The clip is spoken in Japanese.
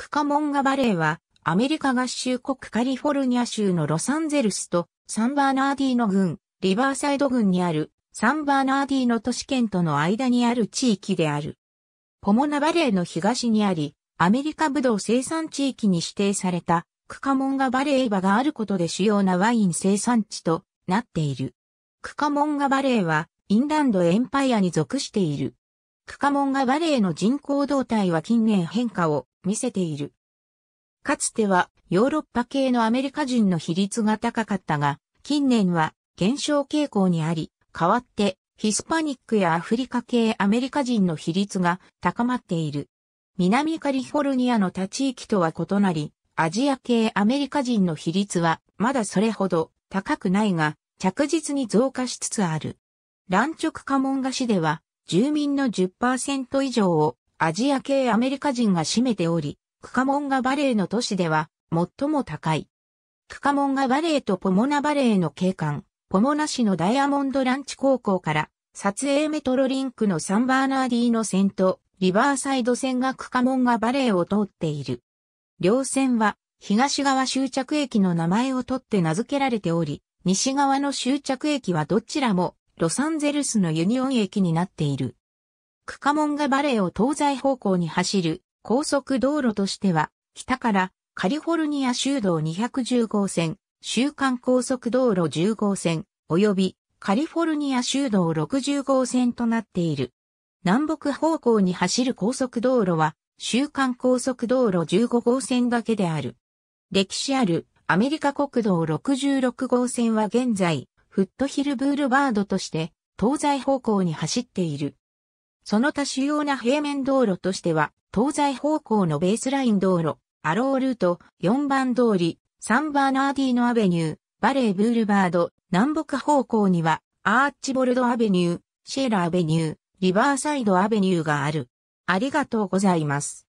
クカモンガバレーは、アメリカ合衆国カリフォルニア州のロサンゼルスとサンバーナーディーノ郡、リバーサイド郡にあるサンバーナーディーノ都市圏との間にある地域である。ポモナバレーの東にあり、アメリカブドウ生産地域に指定されたクカモンガバレー場があることで主要なワイン生産地となっている。クカモンガバレーはインランドエンパイアに属している。クカモンガバレーの人口動態は近年変化を見せている。かつてはヨーロッパ系のアメリカ人の比率が高かったが、近年は減少傾向にあり、代わってヒスパニックやアフリカ系アメリカ人の比率が高まっている。南カリフォルニアの他地域とは異なり、アジア系アメリカ人の比率はまだそれほど高くないが、着実に増加しつつある。乱直家紋菓子では、住民の10%以上をアジア系アメリカ人が占めており、クカモンガバレーの都市では最も高い。クカモンガバレーとポモナバレーの景観、ポモナ市のダイヤモンドランチ高校から撮影メトロリンクのサンバーナーディーの線とリバーサイド線がクカモンガバレーを通っている。両線は東側終着駅の名前を取って名付けられており、西側の終着駅はどちらもロサンゼルスのユニオン駅になっている。クカモンがバレーを東西方向に走る高速道路としては、北からカリフォルニア州道210号線、週間高速道路10号線、及びカリフォルニア州道60号線となっている。南北方向に走る高速道路は、週間高速道路15号線だけである。歴史あるアメリカ国道66号線は現在、フットヒルブールバードとして、東西方向に走っている。その他主要な平面道路としては、東西方向のベースライン道路、アロールート、4番通り、サンバーナーディーノアベニュー、バレーブールバード、南北方向には、アーチボルドアベニュー、シェラアベニュー、リバーサイドアベニューがある。ありがとうございます。